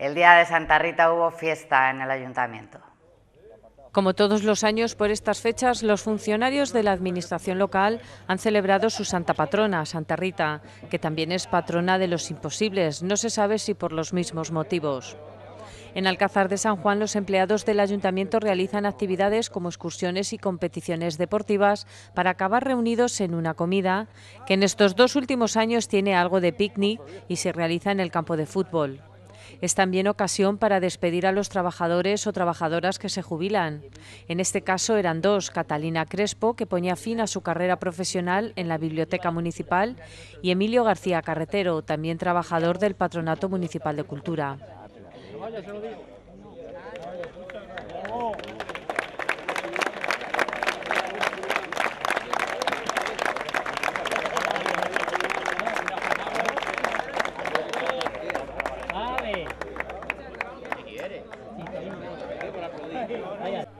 El día de Santa Rita hubo fiesta en el ayuntamiento. Como todos los años por estas fechas, los funcionarios de la Administración local han celebrado su Santa Patrona, Santa Rita, que también es patrona de los imposibles, no se sabe si por los mismos motivos. En Alcázar de San Juan, los empleados del ayuntamiento realizan actividades como excursiones y competiciones deportivas para acabar reunidos en una comida, que en estos dos últimos años tiene algo de picnic y se realiza en el campo de fútbol. Es también ocasión para despedir a los trabajadores o trabajadoras que se jubilan. En este caso eran dos, Catalina Crespo, que ponía fin a su carrera profesional en la Biblioteca Municipal, y Emilio García Carretero, también trabajador del Patronato Municipal de Cultura.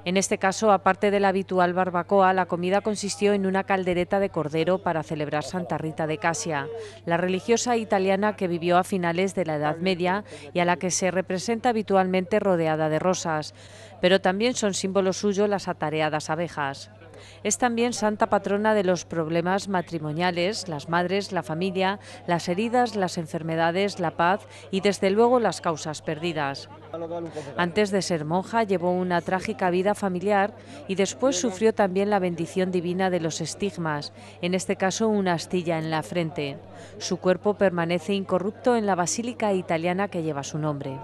En este caso, aparte de la habitual barbacoa, la comida consistió en una caldereta de cordero para celebrar Santa Rita de Casia, la religiosa italiana que vivió a finales de la Edad Media y a la que se representa habitualmente rodeada de rosas, pero también son símbolo suyo las atareadas abejas. Es también santa patrona de los problemas matrimoniales, las madres, la familia, las heridas, las enfermedades, la paz y desde luego las causas perdidas. Antes de ser monja llevó una trágica vida familiar y después sufrió también la bendición divina de los estigmas, en este caso una astilla en la frente. Su cuerpo permanece incorrupto en la basílica italiana que lleva su nombre.